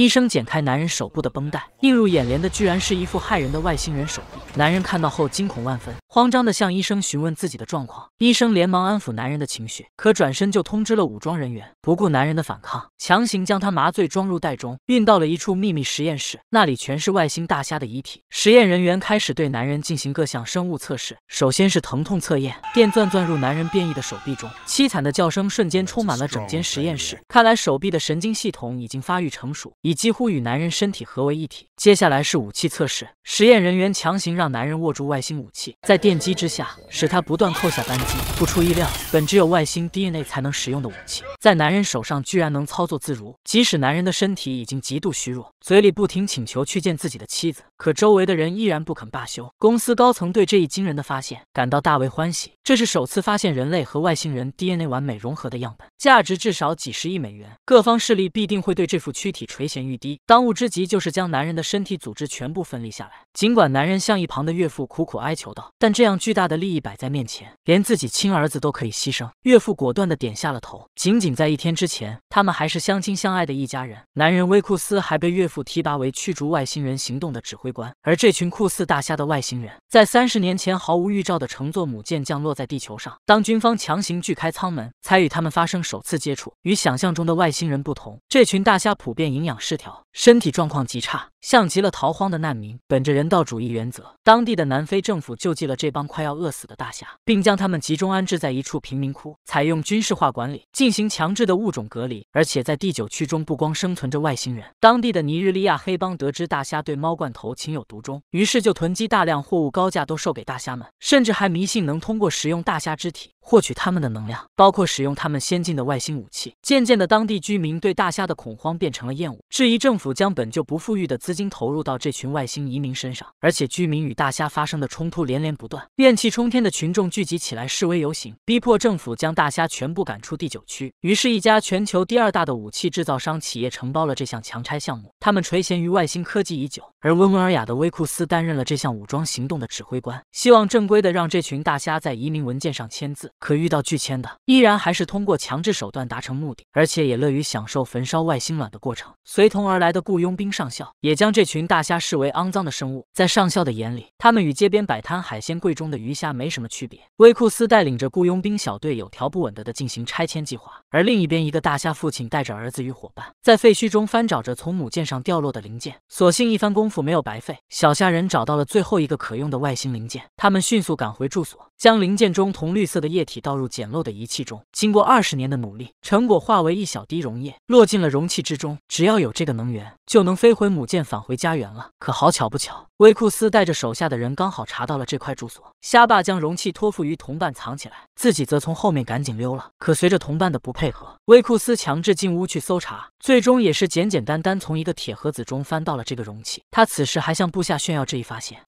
医生剪开男人手部的绷带，映入眼帘的居然是一副骇人的外星人手臂。男人看到后惊恐万分，慌张地向医生询问自己的状况。医生连忙安抚男人的情绪，可转身就通知了武装人员，不顾男人的反抗，强行将他麻醉装入袋中，运到了一处秘密实验室。那里全是外星大虾的遗体。实验人员开始对男人进行各项生物测试，首先是疼痛测验，电钻钻入男人变异的手臂中，凄惨的叫声瞬间充满了整间实验室。看来手臂的神经系统已经发育成熟。已几乎与男人身体合为一体。接下来是武器测试，实验人员强行让男人握住外星武器，在电击之下，使他不断扣下扳机。不出意料，本只有外星 DNA 才能使用的武器，在男人手上居然能操作自如。即使男人的身体已经极度虚弱，嘴里不停请求去见自己的妻子，可周围的人依然不肯罢休。公司高层对这一惊人的发现感到大为欢喜，这是首次发现人类和外星人 DNA 完美融合的样本，价值至少几十亿美元，各方势力必定会对这副躯体垂涎。欲滴，当务之急就是将男人的身体组织全部分离下来。尽管男人向一旁的岳父苦苦哀求道，但这样巨大的利益摆在面前，连自己亲儿子都可以牺牲。岳父果断的点下了头。仅仅在一天之前，他们还是相亲相爱的一家人。男人威库斯还被岳父提拔为驱逐外星人行动的指挥官。而这群酷似大虾的外星人，在三十年前毫无预兆的乘坐母舰降落在地球上，当军方强行锯开舱门，才与他们发生首次接触。与想象中的外星人不同，这群大虾普遍营养。失调，身体状况极差，像极了逃荒的难民。本着人道主义原则，当地的南非政府救济了这帮快要饿死的大虾，并将他们集中安置在一处贫民窟，采用军事化管理，进行强制的物种隔离。而且在第九区中，不光生存着外星人，当地的尼日利亚黑帮得知大虾对猫罐头情有独钟，于是就囤积大量货物，高价都售给大虾们，甚至还迷信能通过食用大虾肢体。获取他们的能量，包括使用他们先进的外星武器。渐渐的，当地居民对大虾的恐慌变成了厌恶，质疑政府将本就不富裕的资金投入到这群外星移民身上，而且居民与大虾发生的冲突连连不断，怨气冲天的群众聚集起来示威游行，逼迫政府将大虾全部赶出第九区。于是，一家全球第二大的武器制造商企业承包了这项强拆项目。他们垂涎于外星科技已久，而温文尔雅的威库斯担任了这项武装行动的指挥官，希望正规的让这群大虾在移民文件上签字。可遇到拒签的，依然还是通过强制手段达成目的，而且也乐于享受焚烧外星卵的过程。随同而来的雇佣兵上校也将这群大虾视为肮脏的生物，在上校的眼里，他们与街边摆摊海鲜柜中的鱼虾没什么区别。威库斯带领着雇佣兵小队有条不紊的的进行拆迁计划，而另一边，一个大虾父亲带着儿子与伙伴在废墟中翻找着从母舰上掉落的零件，所幸一番功夫没有白费，小虾人找到了最后一个可用的外星零件，他们迅速赶回住所，将零件中铜绿色的液。体倒入简陋的仪器中，经过二十年的努力，成果化为一小滴溶液，落进了容器之中。只要有这个能源，就能飞回母舰，返回家园了。可好巧不巧，威库斯带着手下的人刚好查到了这块住所。虾爸将容器托付于同伴藏起来，自己则从后面赶紧溜了。可随着同伴的不配合，威库斯强制进屋去搜查，最终也是简简单单从一个铁盒子中翻到了这个容器。他此时还向部下炫耀这一发现。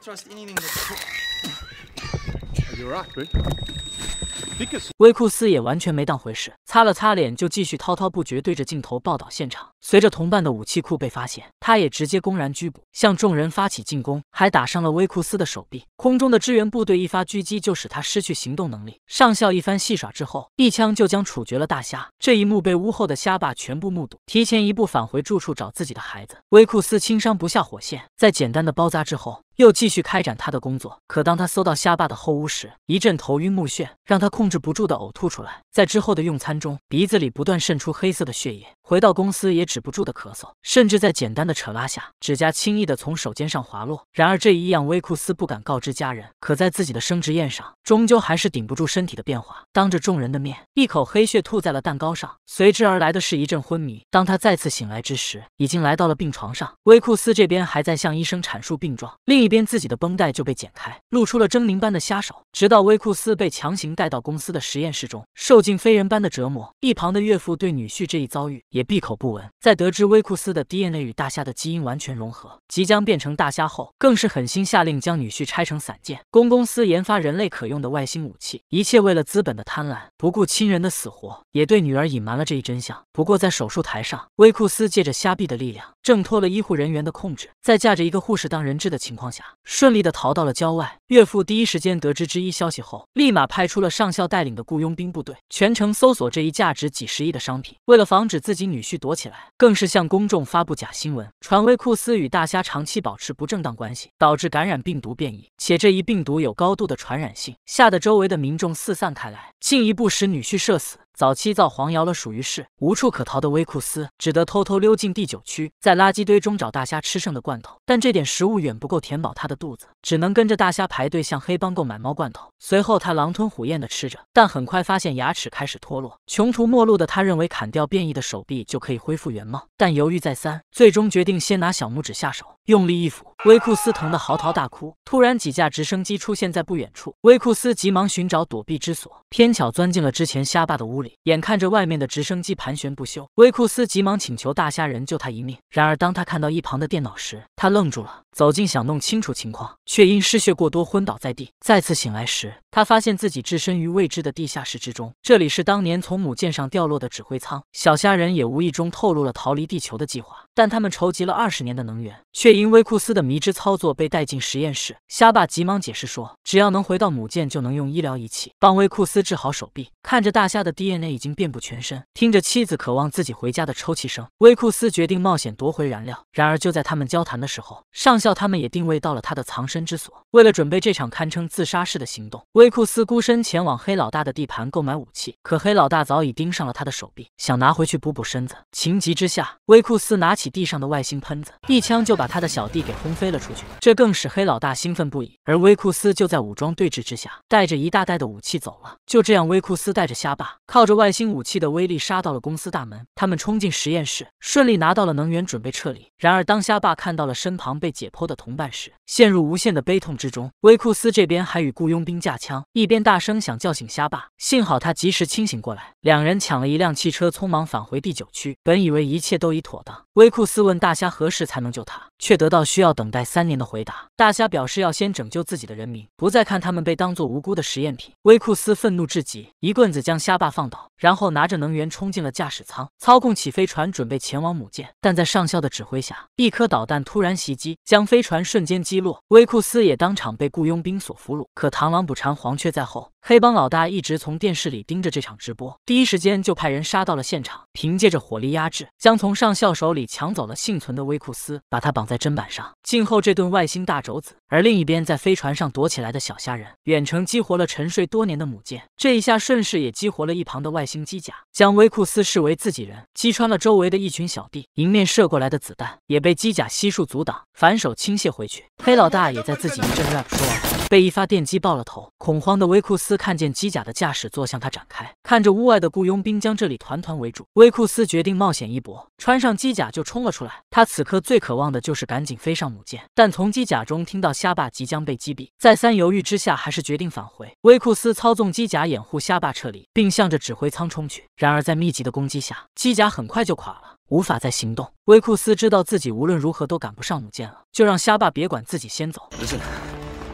威库斯也完全没当回事，擦了擦脸就继续滔滔不绝对着镜头报道现场。随着同伴的武器库被发现，他也直接公然拘捕，向众人发起进攻，还打伤了威库斯的手臂。空中的支援部队一发狙击就使他失去行动能力。上校一番戏耍之后，一枪就将处决了大虾。这一幕被屋后的虾爸全部目睹，提前一步返回住处找自己的孩子。威库斯轻伤不下火线，在简单的包扎之后。又继续开展他的工作，可当他搜到虾爸的后屋时，一阵头晕目眩，让他控制不住的呕吐出来。在之后的用餐中，鼻子里不断渗出黑色的血液。回到公司也止不住的咳嗽，甚至在简单的扯拉下，指甲轻易的从手尖上滑落。然而这一样，威库斯不敢告知家人。可在自己的升职宴上，终究还是顶不住身体的变化，当着众人的面，一口黑血吐在了蛋糕上，随之而来的是一阵昏迷。当他再次醒来之时，已经来到了病床上。威库斯这边还在向医生阐述病状，另一边自己的绷带就被剪开，露出了狰狞般的瞎手。直到威库斯被强行带到公司的实验室中，受尽非人般的折磨。一旁的岳父对女婿这一遭遇也。也闭口不闻。在得知威库斯的 DNA 与大虾的基因完全融合，即将变成大虾后，更是狠心下令将女婿拆成散件。公公司研发人类可用的外星武器，一切为了资本的贪婪，不顾亲人的死活，也对女儿隐瞒了这一真相。不过，在手术台上，威库斯借着虾币的力量挣脱了医护人员的控制，在架着一个护士当人质的情况下，顺利的逃到了郊外。岳父第一时间得知之一消息后，立马派出了上校带领的雇佣兵部队，全程搜索这一价值几十亿的商品。为了防止自己。女婿躲起来，更是向公众发布假新闻，传威库斯与大虾长期保持不正当关系，导致感染病毒变异，且这一病毒有高度的传染性，吓得周围的民众四散开来，进一步使女婿社死。早期造黄谣了，属于是无处可逃的威库斯，只得偷偷溜进第九区，在垃圾堆中找大虾吃剩的罐头。但这点食物远不够填饱他的肚子，只能跟着大虾排队向黑帮购买猫罐头。随后他狼吞虎咽的吃着，但很快发现牙齿开始脱落。穷途末路的他，认为砍掉变异的手臂就可以恢复原貌，但犹豫再三，最终决定先拿小拇指下手。用力一抚，威库斯疼得嚎啕大哭。突然，几架直升机出现在不远处，威库斯急忙寻找躲避之所，偏巧钻进了之前虾爸的屋里。眼看着外面的直升机盘旋不休，威库斯急忙请求大虾人救他一命。然而，当他看到一旁的电脑时，他愣住了，走近想弄清楚情况，却因失血过多昏倒在地。再次醒来时，他发现自己置身于未知的地下室之中，这里是当年从母舰上掉落的指挥舱。小虾人也无意中透露了逃离地球的计划，但他们筹集了二十年的能源，却因。因威库斯的迷之操作被带进实验室，虾爸急忙解释说：“只要能回到母舰，就能用医疗仪器帮威库斯治好手臂。”看着大虾的 DNA 已经遍布全身，听着妻子渴望自己回家的抽泣声，威库斯决定冒险夺回燃料。然而就在他们交谈的时候，上校他们也定位到了他的藏身之所。为了准备这场堪称自杀式的行动，威库斯孤身前往黑老大的地盘购买武器。可黑老大早已盯上了他的手臂，想拿回去补补身子。情急之下，威库斯拿起地上的外星喷子，一枪就把他。的小弟给轰飞了出去，这更使黑老大兴奋不已。而威库斯就在武装对峙之下，带着一大袋的武器走了。就这样，威库斯带着虾爸，靠着外星武器的威力杀到了公司大门。他们冲进实验室，顺利拿到了能源，准备撤离。然而，当虾爸看到了身旁被解剖的同伴时，陷入无限的悲痛之中。威库斯这边还与雇佣兵架枪，一边大声想叫醒虾爸。幸好他及时清醒过来，两人抢了一辆汽车，匆忙返回第九区。本以为一切都已妥当，威库斯问大虾何时才能救他，却得到需要等待三年的回答。大虾表示要先拯救自己的人民，不再看他们被当作无辜的实验品。威库斯愤怒至极，一棍子将虾爸放倒，然后拿着能源冲进了驾驶舱，操控起飞船准备前往母舰。但在上校的指挥下，一颗导弹突然袭击，将飞船瞬间击。威库斯也当场被雇佣兵所俘虏，可螳螂捕蝉，黄雀在后。黑帮老大一直从电视里盯着这场直播，第一时间就派人杀到了现场。凭借着火力压制，将从上校手里抢走了幸存的威库斯，把他绑在砧板上，静候这顿外星大肘子。而另一边，在飞船上躲起来的小虾人，远程激活了沉睡多年的母舰，这一下顺势也激活了一旁的外星机甲，将威库斯视为自己人，击穿了周围的一群小弟。迎面射过来的子弹也被机甲悉数阻挡，反手倾泻回去。黑老大也在自己一阵 rap 说完。被一发电击爆了头，恐慌的威库斯看见机甲的驾驶座向他展开，看着屋外的雇佣兵将这里团团围住，威库斯决定冒险一搏，穿上机甲就冲了出来。他此刻最渴望的就是赶紧飞上母舰，但从机甲中听到虾霸即将被击毙，再三犹豫之下，还是决定返回。威库斯操纵机甲掩护虾霸撤离，并向着指挥舱冲去。然而在密集的攻击下，机甲很快就垮了，无法再行动。威库斯知道自己无论如何都赶不上母舰了，就让虾爸别管自己先走。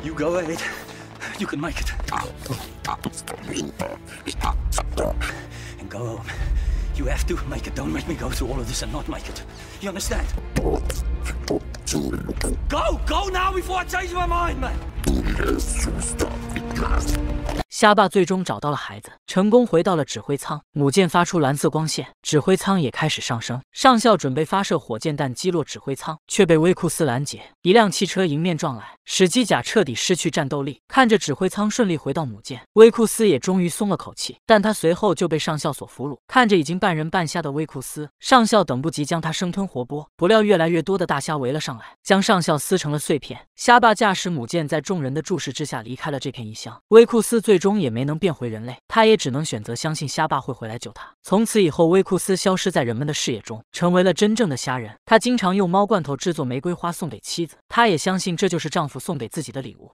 You go ahead. You can make it. And go home. You have to make it. Don't make me go through all of this and not make it. You understand? Go! Go now before I change my mind, man! 虾爸最终找到了孩子，成功回到了指挥舱。母舰发出蓝色光线，指挥舱也开始上升。上校准备发射火箭弹击落指挥舱，却被威库斯拦截。一辆汽车迎面撞来，使机甲彻底失去战斗力。看着指挥舱顺利回到母舰，威库斯也终于松了口气。但他随后就被上校所俘虏。看着已经半人半虾的威库斯，上校等不及将他生吞活剥。不料越来越多的大虾围了上来，将上校撕成了碎片。虾爸驾驶母舰在众人的注视之下离开了这片异乡。威库斯最终。终也没能变回人类，他也只能选择相信虾爸会回来救他。从此以后，威库斯消失在人们的视野中，成为了真正的虾人。他经常用猫罐头制作玫瑰花送给妻子，他也相信这就是丈夫送给自己的礼物。